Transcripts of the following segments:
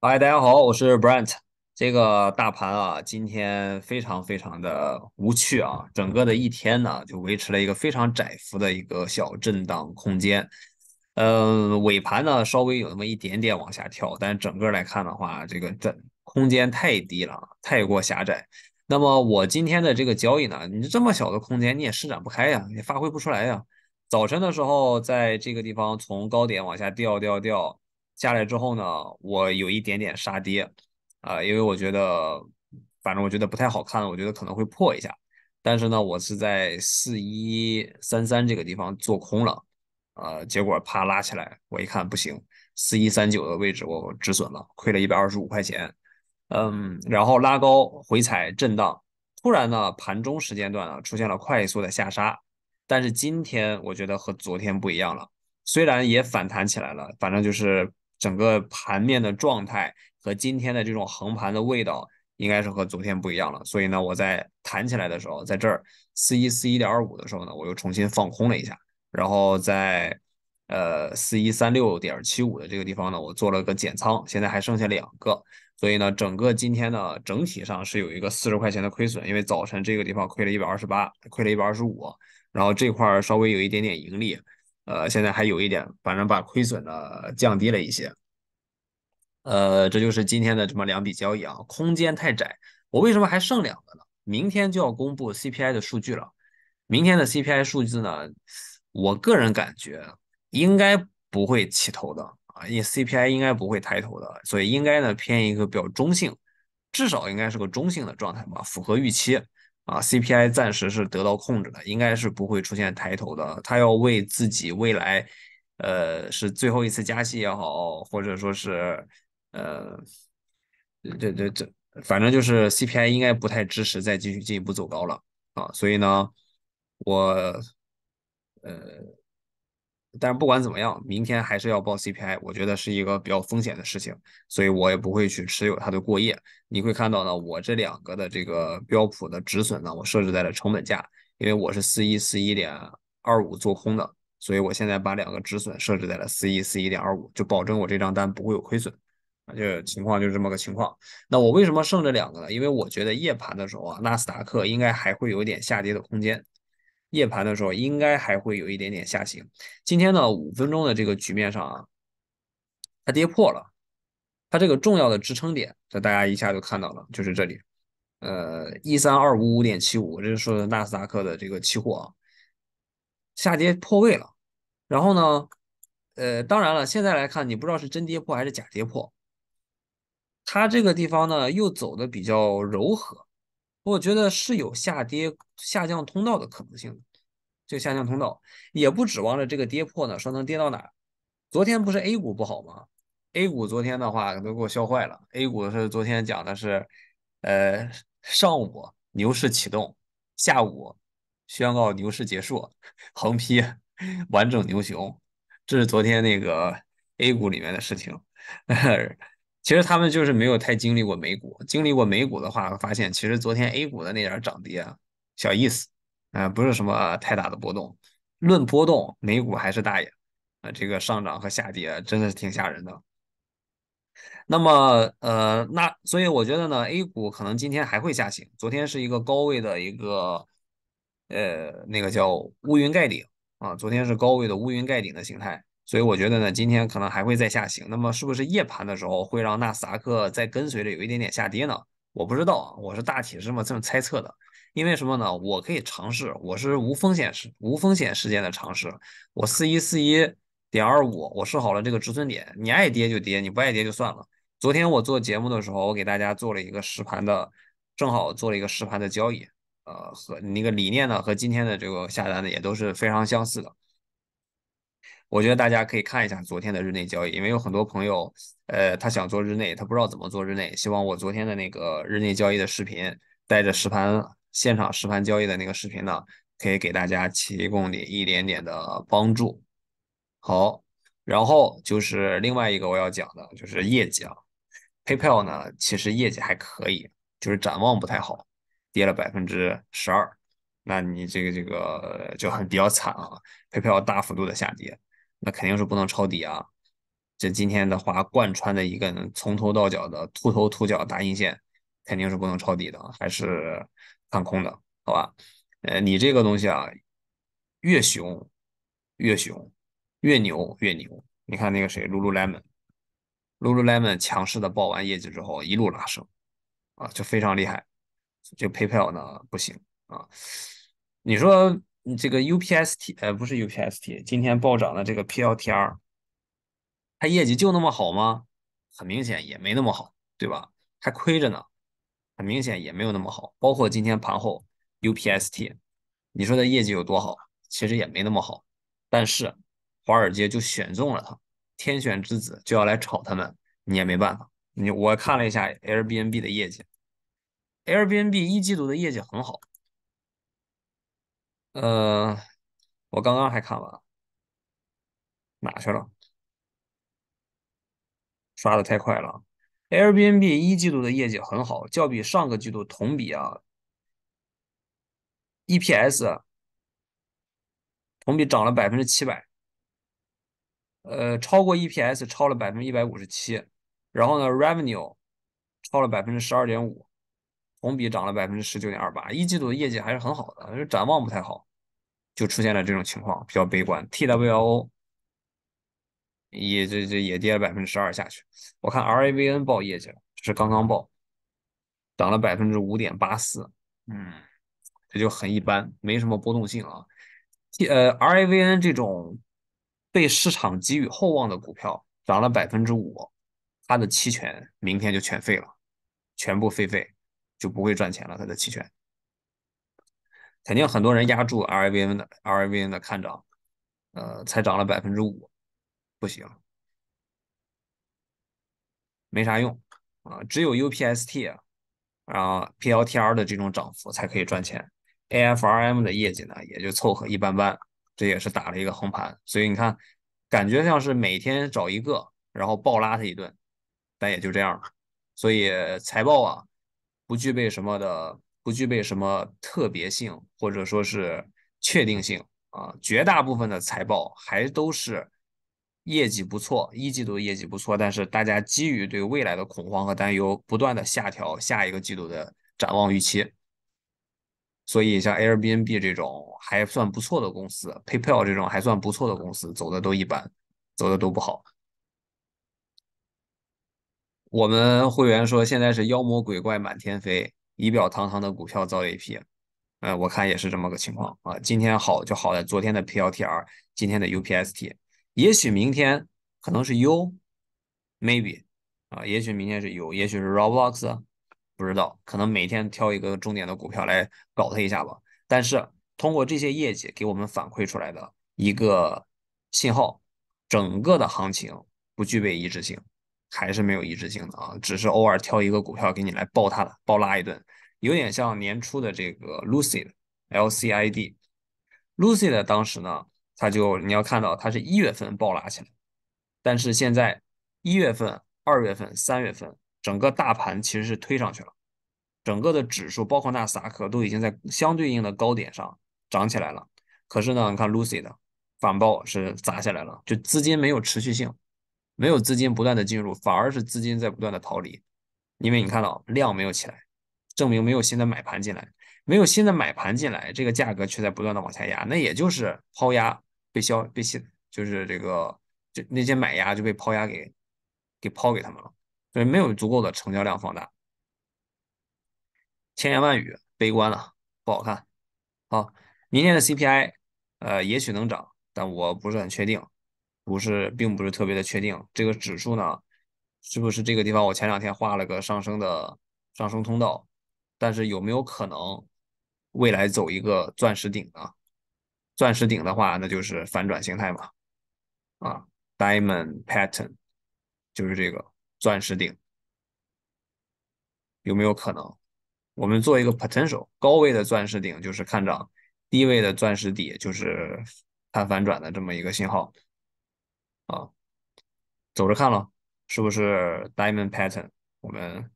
嗨，大家好，我是 b r a n t 这个大盘啊，今天非常非常的无趣啊，整个的一天呢，就维持了一个非常窄幅的一个小震荡空间。嗯，尾盘呢稍微有那么一点点往下跳，但整个来看的话，这个震空间太低了，太过狭窄。那么我今天的这个交易呢，你这么小的空间你也施展不开呀，也发挥不出来呀。早晨的时候在这个地方从高点往下掉掉掉。下来之后呢，我有一点点杀跌，啊，因为我觉得，反正我觉得不太好看我觉得可能会破一下。但是呢，我是在四一三三这个地方做空了，呃，结果啪拉起来，我一看不行，四一三九的位置我止损了，亏了一百二十五块钱，嗯，然后拉高回踩震荡，突然呢，盘中时间段啊出现了快速的下杀。但是今天我觉得和昨天不一样了，虽然也反弹起来了，反正就是。整个盘面的状态和今天的这种横盘的味道，应该是和昨天不一样了。所以呢，我在弹起来的时候，在这儿四一四一点二五的时候呢，我又重新放空了一下。然后在呃四一三六点七五的这个地方呢，我做了个减仓，现在还剩下两个。所以呢，整个今天呢，整体上是有一个四十块钱的亏损，因为早晨这个地方亏了一百二十八，亏了一百二十五，然后这块儿稍微有一点点盈利。呃，现在还有一点，反正把亏损呢降低了一些。呃，这就是今天的这么两笔交易啊，空间太窄。我为什么还剩两个呢？明天就要公布 CPI 的数据了。明天的 CPI 数字呢，我个人感觉应该不会起头的啊，因为 CPI 应该不会抬头的，所以应该呢偏一个比较中性，至少应该是个中性的状态吧，符合预期。啊，CPI 暂时是得到控制的，应该是不会出现抬头的。他要为自己未来，呃，是最后一次加息也好，或者说是，呃，这这这，反正就是 CPI 应该不太支持再继续进一步走高了啊。所以呢，我，呃。但是不管怎么样，明天还是要报 CPI，我觉得是一个比较风险的事情，所以我也不会去持有它的过夜。你会看到呢，我这两个的这个标普的止损呢，我设置在了成本价，因为我是四一四一点二五做空的，所以我现在把两个止损设置在了四一四一点二五，就保证我这张单不会有亏损。啊，就情况就是这么个情况。那我为什么剩这两个呢？因为我觉得夜盘的时候啊，纳斯达克应该还会有一点下跌的空间。夜盘的时候应该还会有一点点下行。今天呢，五分钟的这个局面上啊，它跌破了，它这个重要的支撑点，这大家一下就看到了，就是这里，呃，一三二五五点七五，这是说的纳斯达克的这个期货啊，下跌破位了。然后呢，呃，当然了，现在来看你不知道是真跌破还是假跌破，它这个地方呢又走的比较柔和，我觉得是有下跌下降通道的可能性。的。就下降通道，也不指望着这个跌破呢，说能跌到哪儿？昨天不是 A 股不好吗？A 股昨天的话都给我笑坏了。A 股是昨天讲的是，呃，上午牛市启动，下午宣告牛市结束，横批：完整牛熊。这是昨天那个 A 股里面的事情。其实他们就是没有太经历过美股，经历过美股的话，发现其实昨天 A 股的那点涨跌小意思。嗯，不是什么太大的波动，论波动，美股还是大爷啊！这个上涨和下跌真的是挺吓人的。那么，呃，那所以我觉得呢，A 股可能今天还会下行。昨天是一个高位的一个，呃，那个叫乌云盖顶啊，昨天是高位的乌云盖顶的形态，所以我觉得呢，今天可能还会再下行。那么，是不是夜盘的时候会让纳斯达克再跟随着有一点点下跌呢？我不知道，我是大体这么这么猜测的。因为什么呢？我可以尝试，我是无风险时无风险事件的尝试。我四一四一点二五，我设好了这个止损点，你爱跌就跌，你不爱跌就算了。昨天我做节目的时候，我给大家做了一个实盘的，正好做了一个实盘的交易，呃，和你那个理念呢，和今天的这个下单的也都是非常相似的。我觉得大家可以看一下昨天的日内交易，因为有很多朋友，呃，他想做日内，他不知道怎么做日内，希望我昨天的那个日内交易的视频带着实盘。现场实盘交易的那个视频呢，可以给大家提供你一点点的帮助。好，然后就是另外一个我要讲的，就是业绩啊。PayPal 呢，其实业绩还可以，就是展望不太好，跌了百分之十二。那你这个这个就很比较惨啊。PayPal 大幅度的下跌，那肯定是不能抄底啊。这今天的话，贯穿的一个从头到脚的秃头秃脚大阴线，肯定是不能抄底的，还是。看空的好吧，呃，你这个东西啊，越熊越熊，越牛越牛。你看那个谁，Lululemon，Lululemon 强势的报完业绩之后，一路拉升，啊，就非常厉害。这 PayPal 呢不行啊，你说这个 UPST 呃不是 UPST，今天暴涨的这个 PLTR，它业绩就那么好吗？很明显也没那么好，对吧？还亏着呢。很明显也没有那么好，包括今天盘后 UPST，你说的业绩有多好，其实也没那么好。但是华尔街就选中了它，天选之子就要来炒他们，你也没办法。你我看了一下 Airbnb 的业绩，Airbnb 一季度的业绩很好。呃，我刚刚还看完，哪去了？刷的太快了。Airbnb 一季度的业绩很好，较比上个季度同比啊，EPS 同比涨了百分之七百，呃，超过 EPS 超了百分之一百五十七，然后呢，Revenue 超了百分之十二点五，同比涨了百分之十九点二八，一季度的业绩还是很好的，就展望不太好，就出现了这种情况，比较悲观。TWO 也这这也跌了百分之十二下去，我看 R A V N 报业绩了，是刚刚报，涨了百分之五点八四，嗯，这就很一般，没什么波动性啊。呃，R A V N 这种被市场给予厚望的股票，涨了百分之五，它的期权明天就全废了，全部废废，就不会赚钱了。它的期权肯定很多人压住 R A V N 的 R A V N 的看涨，呃，才涨了百分之五。不行，没啥用啊！只有 UPST，然后 PLTR 的这种涨幅才可以赚钱。AFRM 的业绩呢，也就凑合一般般，这也是打了一个横盘。所以你看，感觉像是每天找一个，然后暴拉他一顿，但也就这样了。所以财报啊，不具备什么的，不具备什么特别性，或者说是确定性啊。绝大部分的财报还都是。业绩不错，一季度业绩不错，但是大家基于对未来的恐慌和担忧，不断的下调下一个季度的展望预期，所以像 Airbnb 这种还算不错的公司，PayPal 这种还算不错的公司，走的都一般，走的都不好。我们会员说现在是妖魔鬼怪满天飞，仪表堂堂的股票遭 A P，呃，我看也是这么个情况啊。今天好就好在昨天的 PLTR，今天的 UPST。也许明天可能是 U，maybe 啊，也许明天是有，也许是 Roblox，不知道，可能每天挑一个重点的股票来搞它一下吧。但是通过这些业绩给我们反馈出来的一个信号，整个的行情不具备一致性，还是没有一致性的啊，只是偶尔挑一个股票给你来爆它，的，爆拉一顿，有点像年初的这个 Lucid L C I D，Lucid 当时呢。它就你要看到，它是一月份暴拉起来，但是现在一月份、二月份、三月份，整个大盘其实是推上去了，整个的指数，包括纳斯达克，都已经在相对应的高点上涨起来了。可是呢，你看 Lucy 的反爆是砸下来了，就资金没有持续性，没有资金不断的进入，反而是资金在不断的逃离，因为你看到量没有起来，证明没有新的买盘进来，没有新的买盘进来，这个价格却在不断的往下压，那也就是抛压。被消被吸，就是这个，就那些买压就被抛压给给抛给他们了，所以没有足够的成交量放大。千言万语，悲观了，不好看。好，明天的 CPI，呃，也许能涨，但我不是很确定，不是，并不是特别的确定。这个指数呢，是不是这个地方？我前两天画了个上升的上升通道，但是有没有可能未来走一个钻石顶呢？钻石顶的话，那就是反转形态嘛，啊，Diamond Pattern 就是这个钻石顶，有没有可能？我们做一个 Potential 高位的钻石顶就是看涨，低位的钻石底就是看反转的这么一个信号，啊，走着看了，是不是 Diamond Pattern？我们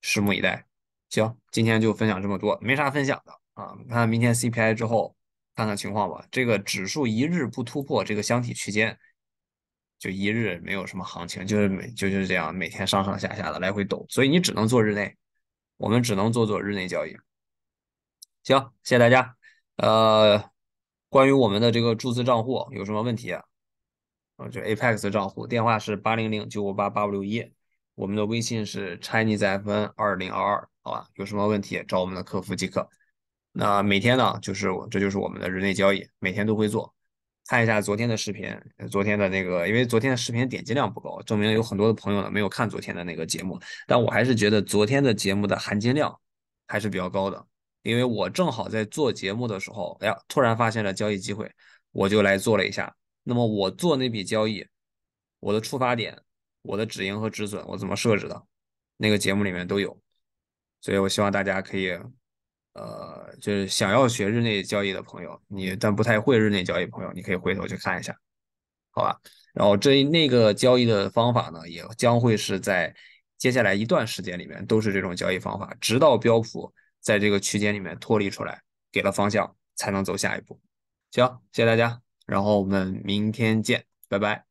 拭目以待。行，今天就分享这么多，没啥分享的啊。看明天 CPI 之后。看看情况吧，这个指数一日不突破这个箱体区间，就一日没有什么行情，就是每就就是这样，每天上上下下的来回抖，所以你只能做日内，我们只能做做日内交易。行，谢谢大家。呃，关于我们的这个注资账户有什么问题？啊，就 Apex 账户，电话是八零零九五八八五六一，我们的微信是 Chinese FN 二零二二，好吧，有什么问题找我们的客服即可。那每天呢，就是我这就是我们的日内交易，每天都会做。看一下昨天的视频，昨天的那个，因为昨天的视频点击量不高，证明有很多的朋友呢没有看昨天的那个节目。但我还是觉得昨天的节目的含金量还是比较高的，因为我正好在做节目的时候，哎呀，突然发现了交易机会，我就来做了一下。那么我做那笔交易，我的出发点、我的止盈和止损，我怎么设置的，那个节目里面都有。所以我希望大家可以。呃，就是想要学日内交易的朋友，你但不太会日内交易朋友，你可以回头去看一下，好吧。然后这那个交易的方法呢，也将会是在接下来一段时间里面都是这种交易方法，直到标普在这个区间里面脱离出来，给了方向，才能走下一步。行，谢谢大家，然后我们明天见，拜拜。